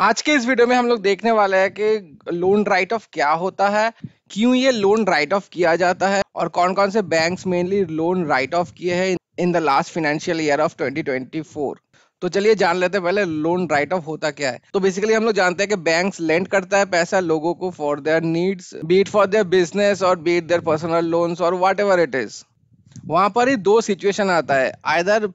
आज के इस वीडियो में हम लोग देखने वाले हैं कि लोन राइट ऑफ क्या होता है क्यों ये लोन राइट ऑफ किया जाता है और कौन कौन से banks mainly loan write off किए हैं in the last financial year of 2024 तो चलिए जान लेते हैं पहले लोन राइट ऑफ होता क्या है तो बेसिकली हम लोग जानते हैं कि बैंक लेंड करता है पैसा लोगों को for their needs be it for their business और बीट देयर पर्सनल लोन्स और वाट इट इज वहां पर ही दो सिचुएशन आता है आयदर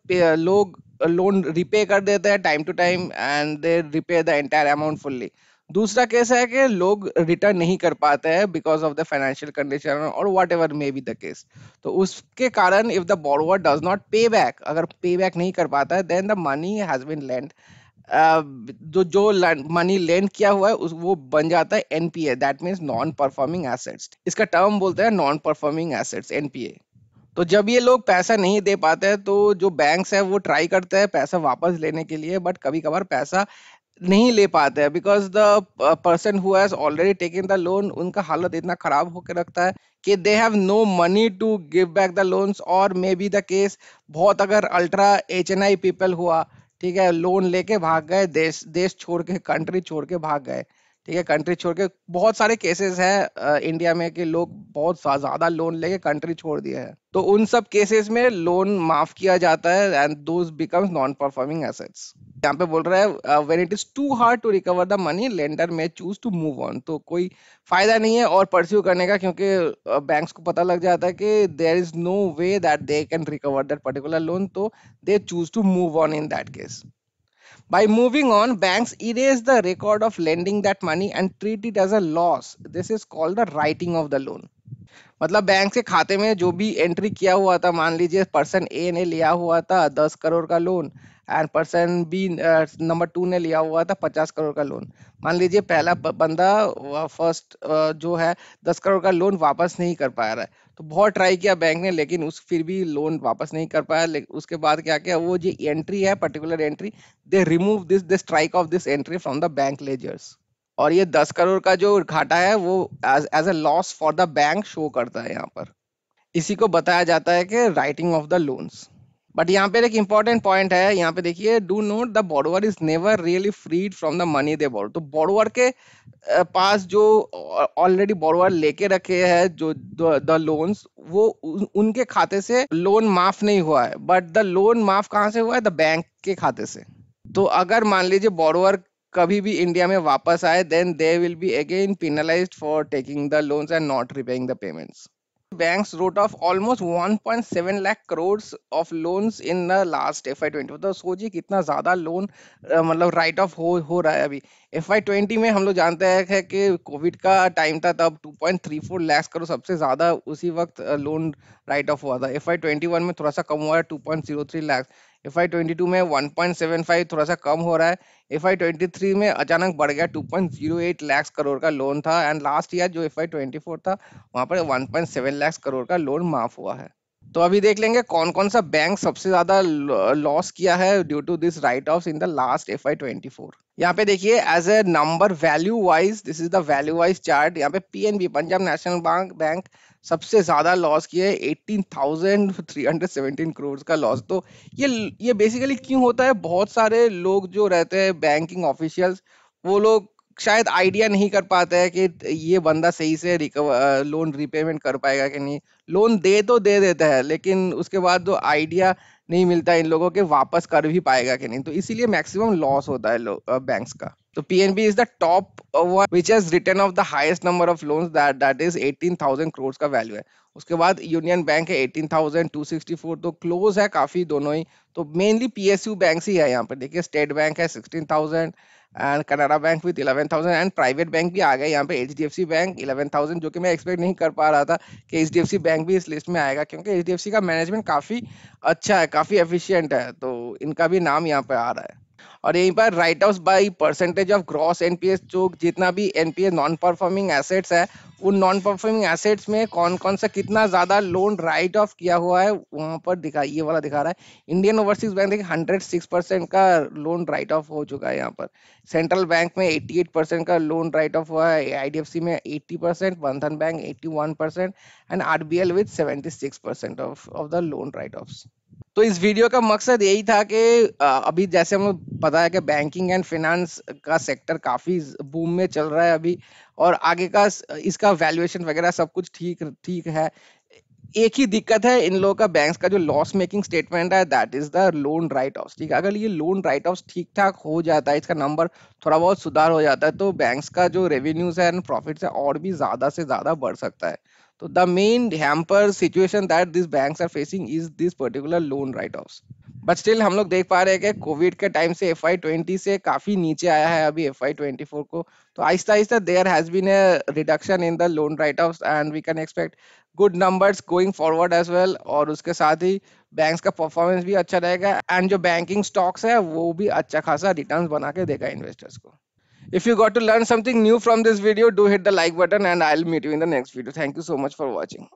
लोग लोन रिपे कर देते हैं time to time and they repay the entire amount fully दूसरा केस है कि लोग रिटर्न नहीं कर पाते हैं because of the financial condition और whatever may be the case तो उसके कारण if the borrower does not pay back अगर पे बैक नहीं कर पाता है then the money has been lend जो जो मनी लेंड किया हुआ है उस वो बन जाता है NPA that means non performing assets इसका टर्म बोलते हैं नॉन परफॉर्मिंग एसेट्स एनपीए तो जब ये लोग पैसा नहीं दे पाते हैं तो जो बैंक्स है वो ट्राई करते हैं पैसा वापस लेने के लिए बट कभी कभार पैसा नहीं ले पाते हैं because the person who has already taken the loan उनका हालत इतना खराब होकर रखता है कि they have no money to give back the loans और मे बी द केस बहुत अगर ultra H N I people हुआ ठीक है लोन लेके भाग गए देश देश छोड़ के कंट्री छोड़ के भाग गए ठीक है कंट्री छोड़ के बहुत सारे केसेस हैं इंडिया में कि लोग बहुत ज्यादा लोन लेके कंट्री छोड़ दिया है तो उन सब केसेस में लोन माफ किया जाता है and those becomes non performing assets यहाँ पे बोल रहा है when it is too hard to recover the money lender may choose to move on तो कोई फायदा नहीं है और परस्यू करने का क्योंकि बैंक्स को पता लग जाता है कि there is no way that they can recover that particular loan तो they choose to move on in that case By moving on, banks erase the record of lending that money and treat it as a loss. This is called the writing of the loan. मतलब bank के खाते में जो भी entry किया हुआ था मान लीजिए पर्सन ए ने लिया हुआ था दस करोड़ का loan and person B number two ने लिया हुआ था पचास करोड़ का लोन मान लीजिए पहला बंदा फर्स्ट जो है दस करोड़ का लोन वापस नहीं कर पाया रहा है तो बहुत ट्राई किया बैंक ने लेकिन उस फिर भी लोन वापस नहीं कर पाया उसके बाद क्या किया वो जो एंट्री है particular entry they remove this this strike off this entry from the bank ledgers और ये दस करोड़ का जो घाटा है वो as a loss for the bank show करता है यहाँ पर इसी को बताया जाता है कि writing off the loans but यहाँ पे एक इंपॉर्टेंट पॉइंट है यहाँ पे देखिए do note the borrower is never really freed from the money they borrow तो बोडोवर के पास जो ऑलरेडी बोडोवर लेके रखे है जो द लोन्स वो उनके खाते से लोन माफ नहीं हुआ है बट द लोन माफ कहाँ से हुआ है द बैंक के खाते से तो अगर मान लीजिए बोरोवर कभी भी इंडिया में वापस आए then they will be again penalise for taking the loans and not repaying the payments banks wrote off almost 1.7 lakh crores of loans in the last FY20 मतलब तो सोचिए कितना ज़्यादा लोन मतलब राइट ऑफ हो हो रहा है अभी FY20 में हम लोग जानते हैं कि कोविड का टाइम था तब 2.34 लाख करोड़ सबसे ज़्यादा उसी वक्त लोन राइट ऑफ हुआ था FY21 में थोड़ा सा कम हुआ है 2.03 lakh F I twenty two में वन पॉइंट सेवन फाइव थोड़ा सा कम हो रहा है एफ आई ट्वेंटी थ्री में अचानक बढ़ गया two point zero eight lakhs crore का लोन था एंड लास्ट ईयर जो एफ आई ट्वेंटी फोर था वहाँ पर one point seven lakhs crore का लोन माफ हुआ है तो अभी देख लेंगे कौन कौन सा बैंक सबसे ज्यादा लॉस किया है due to this write off in the last F I twenty four यहाँ पे देखिए as a number value wise this is the value wise chart यहाँ पे P N B Punjab national bank bank सबसे ज्यादा लॉस किया है thousand three hundred seventeen crore का लॉस तो ये ये बेसिकली क्यों होता है बहुत सारे लोग जो रहते हैं बैंकिंग ऑफिशियल्स वो लोग शायद आइडिया नहीं कर पाते हैं कि ये बंदा सही से रिकवर लोन रिपेमेंट कर पाएगा कि नहीं लोन दे तो दे देता है लेकिन उसके बाद जो तो आइडिया नहीं मिलता इन लोगों के वापस कर भी पाएगा कि नहीं तो इसीलिए मैक्सिमम लॉस होता है बैंक्स का तो PNB is the top one which has return of the highest number of loans that that is 18000 crore का वैल्यू है उसके बाद यूनियन बैंक है 18264 तो क्लोज है काफी दोनों ही तो मेनली पीएसयू बैंक ही है यहाँ पर देखिए स्टेट बैंक है 16000 and Canara bank with eleven thousand and private bank भी आ गए यहाँ पे H D F C bank eleven thousand जो कि मैं एक्सपेक्ट नहीं कर पा रहा था कि H D F C bank भी इस लिस्ट में आएगा क्योंकि एच डी एफ सी का मैनेजमेंट काफ़ी अच्छा है काफ़ी एफिशियंट है तो इनका भी नाम यहाँ पे आ रहा है और यहीं पर write off by percentage of gross NPS जो जितना भी एनपीएस नॉन परफॉर्मिंग एसेट्स है उन नॉन परफॉर्मिंग एसेट्स में कौन कौन सा कितना ज़्यादा लोन राइट ऑफ किया हुआ है वहाँ पर दिखा ये वाला दिखा रहा है इंडियन ओवरसीज बैंक देखिए हंड्रेड सिक्स परसेंट का लोन राइट ऑफ हो चुका है यहाँ पर सेंट्रल बैंक में एट्टी एट परसेंट का लोन राइट ऑफ हुआ है आई में eighty percent Bandhan bank eighty one percent and R B L with seventy six percent of of the loan write offs तो इस वीडियो का मकसद यही था कि अभी जैसे हमें पता है कि बैंकिंग एंड फिनेंस का सेक्टर काफ़ी बूम में चल रहा है अभी और आगे का इसका वैल्यूएशन वगैरह सब कुछ ठीक ठीक है एक ही दिक्कत है इन लोगों का बैंक्स का जो लॉस मेकिंग स्टेटमेंट है that is the loan write off ठीक है अगर ये लोन राइट ऑफ ठीक ठाक हो जाता है इसका नंबर थोड़ा बहुत सुधार हो जाता है तो बैंक्स का जो रेवेन्यूज है एंड प्रॉफिट्स है और भी ज़्यादा से ज़्यादा बढ़ सकता है तो the main hamper situation that this bank are facing is this particular loan write off but still हम लोग देख पा रहे हैं कि कोविड के टाइम से एफ आई ट्वेंटी से काफी नीचे आया है अभी एफ आई ट्वेंटी फोर को तो आहिस्ता आहिस्ता there has been a reduction in the loan write off and we can expect good numbers going forward as well और उसके साथ ही बैंक्स का परफॉर्मेंस भी अच्छा रहेगा एंड जो बैंकिंग स्टॉक्स है वो भी अच्छा खासा रिटर्न बना के देगा इन्वेस्टर्स को if you got to learn something new from this video do hit the like button and i'll meet you in the next video thank you so much for watching